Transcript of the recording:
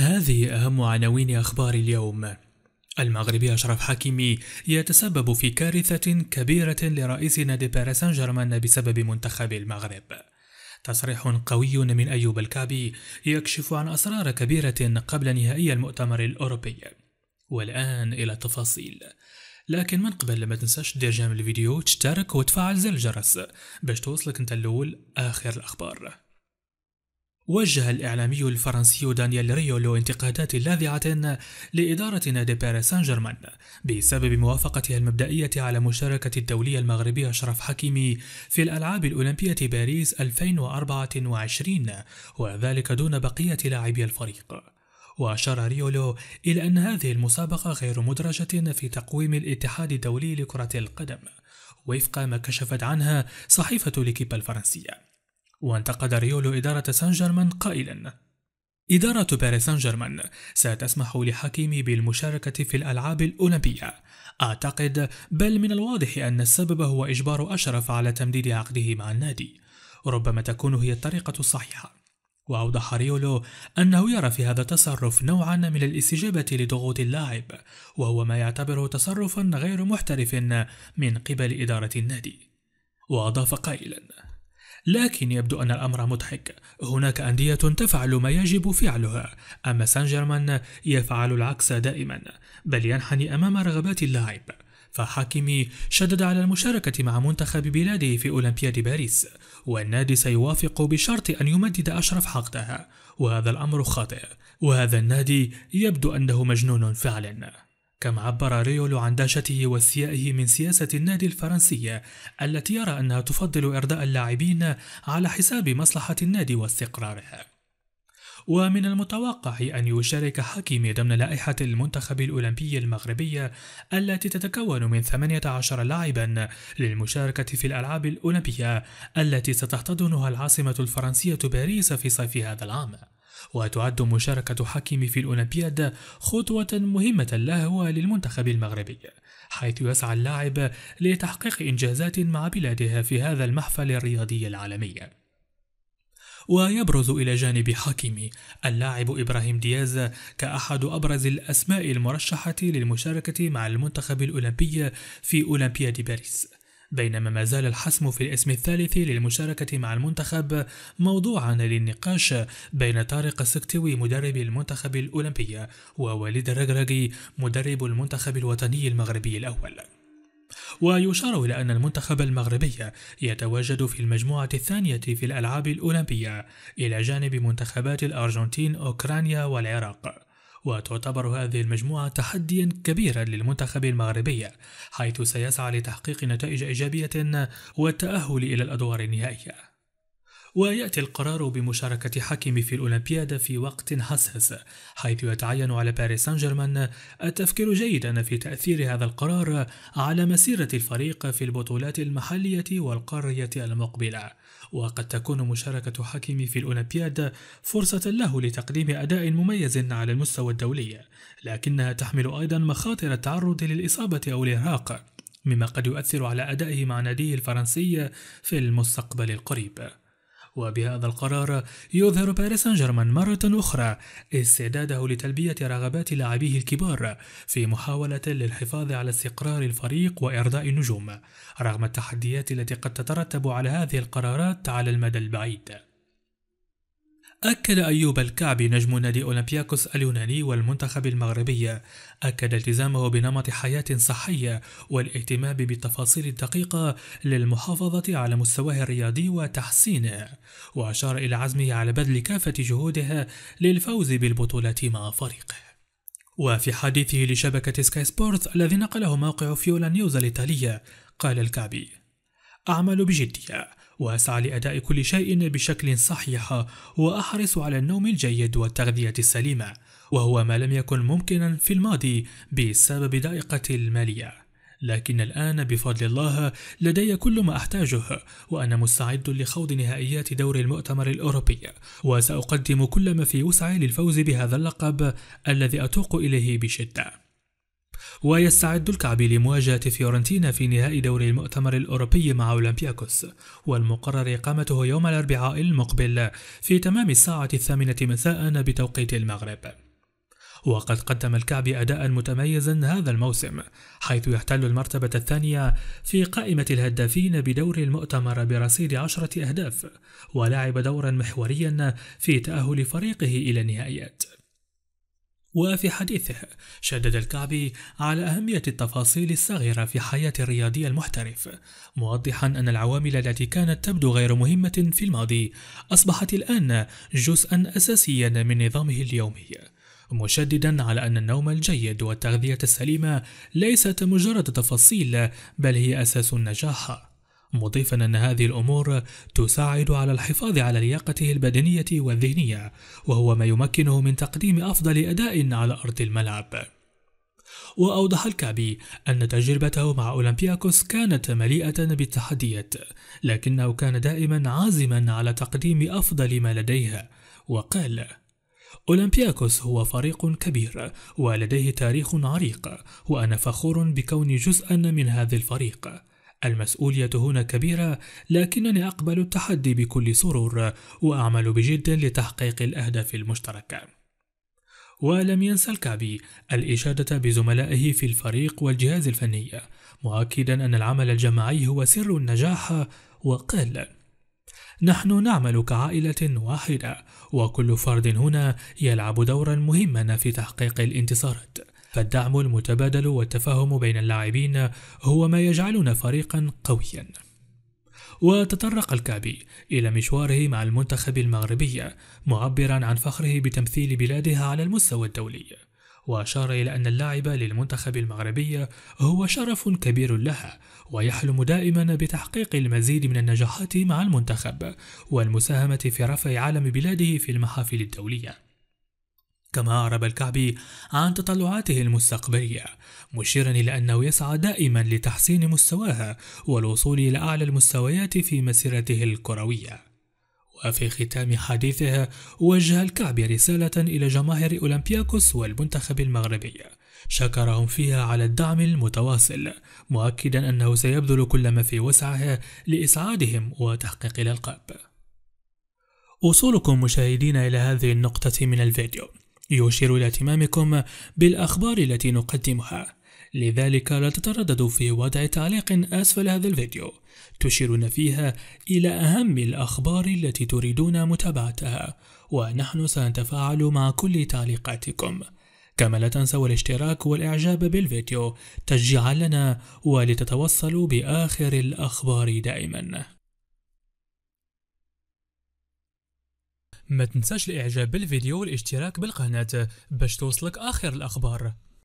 هذه أهم عناوين أخبار اليوم المغربي أشرف حكيمي يتسبب في كارثة كبيرة لرئيس نادي باريس سان جيرمان بسبب منتخب المغرب تصريح قوي من أيوب الكعبي يكشف عن أسرار كبيرة قبل نهائي المؤتمر الأوروبي والآن إلى التفاصيل لكن من قبل ما تنساش دير جيم الفيديو تشترك وتفعل زر الجرس باش توصلك انت الأول آخر الأخبار وجه الإعلامي الفرنسي دانيال ريولو انتقادات لاذعة لإدارة نادي باريس سان جيرمان بسبب موافقتها المبدئية على مشاركة الدولي المغربي أشرف حكيمي في الألعاب الأولمبية باريس 2024 وذلك دون بقية لاعبي الفريق وأشار ريولو إلى أن هذه المسابقة غير مدرجة في تقويم الاتحاد الدولي لكرة القدم وفق ما كشفت عنها صحيفة ليكيب الفرنسية وانتقد ريولو إدارة سان جيرمان قائلا إدارة باريس سان جيرمان ستسمح لحكيمي بالمشاركة في الألعاب الأولمبية أعتقد بل من الواضح أن السبب هو إجبار أشرف على تمديد عقده مع النادي ربما تكون هي الطريقة الصحيحة وأوضح ريولو أنه يرى في هذا التصرف نوعا من الاستجابة لضغوط اللاعب وهو ما يعتبره تصرفا غير محترف من قبل إدارة النادي وأضاف قائلا لكن يبدو أن الأمر مضحك هناك أندية تفعل ما يجب فعلها أما سان جيرمان يفعل العكس دائما بل ينحني أمام رغبات اللاعب فحاكمي شدد على المشاركة مع منتخب بلاده في أولمبياد باريس والنادي سيوافق بشرط أن يمدد أشرف حقده وهذا الأمر خاطئ وهذا النادي يبدو أنه مجنون فعلا كما عبر ريولو عن دهشته واستيائه من سياسة النادي الفرنسي التي يرى أنها تفضل إرضاء اللاعبين على حساب مصلحة النادي واستقراره ومن المتوقع أن يشارك حكيمي ضمن لائحة المنتخب الأولمبي المغربي التي تتكون من 18 لاعبا للمشاركة في الألعاب الأولمبية التي ستحتضنها العاصمة الفرنسية باريس في صيف هذا العام وتعد مشاركة حكيم في الأولمبياد خطوة مهمة له وللمنتخب المغربي حيث يسعى اللاعب لتحقيق إنجازات مع بلاده في هذا المحفل الرياضي العالمي ويبرز إلى جانب حكيمي اللاعب إبراهيم دياز كأحد أبرز الأسماء المرشحة للمشاركة مع المنتخب الأولمبي في أولمبياد باريس بينما ما زال الحسم في الاسم الثالث للمشاركة مع المنتخب موضوعا للنقاش بين طارق السكتوي مدرب المنتخب الأولمبي ووليد الرجرجي مدرب المنتخب الوطني المغربي الأول ويشار إلى أن المنتخب المغربي يتواجد في المجموعة الثانية في الألعاب الأولمبية إلى جانب منتخبات الأرجنتين أوكرانيا والعراق وتعتبر هذه المجموعة تحديا كبيرا للمنتخب المغربي حيث سيسعى لتحقيق نتائج إيجابية والتأهل إلى الأدوار النهائية ويأتي القرار بمشاركة حكيم في الأولمبياد في وقت حساس حيث يتعين على باريس سان جيرمان التفكير جيدا في تأثير هذا القرار على مسيرة الفريق في البطولات المحلية والقارية المقبلة وقد تكون مشاركة حكيم في الأولمبياد فرصة له لتقديم أداء مميز على المستوى الدولي لكنها تحمل أيضا مخاطر التعرض للإصابة أو الإرهاق مما قد يؤثر على أدائه مع ناديه الفرنسي في المستقبل القريب وبهذا القرار يظهر باريس سان جيرمان مرة أخرى استعداده لتلبية رغبات لاعبيه الكبار في محاولة للحفاظ على استقرار الفريق وإرضاء النجوم رغم التحديات التي قد تترتب على هذه القرارات على المدى البعيد أكد أيوب الكعبي نجم نادي أولمبياكوس اليوناني والمنتخب المغربي أكد التزامه بنمط حياة صحية والاهتمام بالتفاصيل الدقيقة للمحافظة على مستواه الرياضي وتحسينه وأشار إلى عزمه على بذل كافة جهودها للفوز بالبطولة مع فريقه وفي حديثه لشبكة سكاي سبورت الذي نقله موقع فيولا نيوز الإيطالية قال الكعبي أعمل بجدية وأسعى لأداء كل شيء بشكل صحيح وأحرص على النوم الجيد والتغذية السليمة وهو ما لم يكن ممكنا في الماضي بسبب ضائقة المالية لكن الآن بفضل الله لدي كل ما أحتاجه وأنا مستعد لخوض نهائيات دور المؤتمر الأوروبي وسأقدم كل ما في وسعي للفوز بهذا اللقب الذي أتوق إليه بشدة ويستعد الكعبي لمواجهة فيورنتينا في نهائي دوري المؤتمر الأوروبي مع أولمبياكوس والمقرر إقامته يوم الأربعاء المقبل في تمام الساعة الثامنة مساء بتوقيت المغرب وقد قدم الكعبي أداء متميزا هذا الموسم حيث يحتل المرتبة الثانية في قائمة الهدافين بدور المؤتمر برصيد عشرة أهداف ولعب دورا محوريا في تأهل فريقه إلى النهائيات وفي حديثه شدد الكعبي على أهمية التفاصيل الصغيرة في حياة الرياضي المحترف موضحا أن العوامل التي كانت تبدو غير مهمة في الماضي أصبحت الآن جزءا أساسيا من نظامه اليومي مشددا على أن النوم الجيد والتغذية السليمة ليست مجرد تفاصيل بل هي أساس النجاح مضيفا أن هذه الأمور تساعد على الحفاظ على لياقته البدنية والذهنية وهو ما يمكنه من تقديم أفضل أداء على أرض الملعب وأوضح الكعبي أن تجربته مع أولمبياكوس كانت مليئة بالتحديات لكنه كان دائما عازما على تقديم أفضل ما لديه وقال أولمبياكوس هو فريق كبير ولديه تاريخ عريق وأنا فخور بكوني جزءا من هذا الفريق المسؤولية هنا كبيرة لكنني أقبل التحدي بكل سرور وأعمل بجد لتحقيق الأهداف المشتركة ولم ينسى الكعبي الإشادة بزملائه في الفريق والجهاز الفني مؤكدا أن العمل الجماعي هو سر النجاح وقال نحن نعمل كعائلة واحدة وكل فرد هنا يلعب دورا مهما في تحقيق الانتصارات فالدعم المتبادل والتفاهم بين اللاعبين هو ما يجعلنا فريقا قويا وتطرق الكعبي إلى مشواره مع المنتخب المغربي معبرا عن فخره بتمثيل بلادها على المستوى الدولي وأشار إلى أن اللاعب للمنتخب المغربي هو شرف كبير لها ويحلم دائما بتحقيق المزيد من النجاحات مع المنتخب والمساهمة في رفع علم بلاده في المحافل الدولية كما أعرب الكعبي عن تطلعاته المستقبلية مشيرا إلى أنه يسعى دائما لتحسين مستواها والوصول إلى أعلى المستويات في مسيرته الكروية وفي ختام حديثه وجه الكعبي رسالة إلى جماهير أولمبياكوس والمنتخب المغربي شكرهم فيها على الدعم المتواصل مؤكدا أنه سيبذل كل ما في وسعه لإسعادهم وتحقيق الألقاب وصولكم مشاهدين إلى هذه النقطة من الفيديو يشير إلى اهتمامكم بالأخبار التي نقدمها لذلك لا تترددوا في وضع تعليق أسفل هذا الفيديو تشيرون فيها إلى أهم الأخبار التي تريدون متابعتها ونحن سنتفاعل مع كل تعليقاتكم كما لا تنسوا الاشتراك والإعجاب بالفيديو تشجيعا لنا ولتتوصلوا بآخر الأخبار دائماً ما تنساش الاعجاب بالفيديو والاشتراك بالقناة باش توصلك اخر الاخبار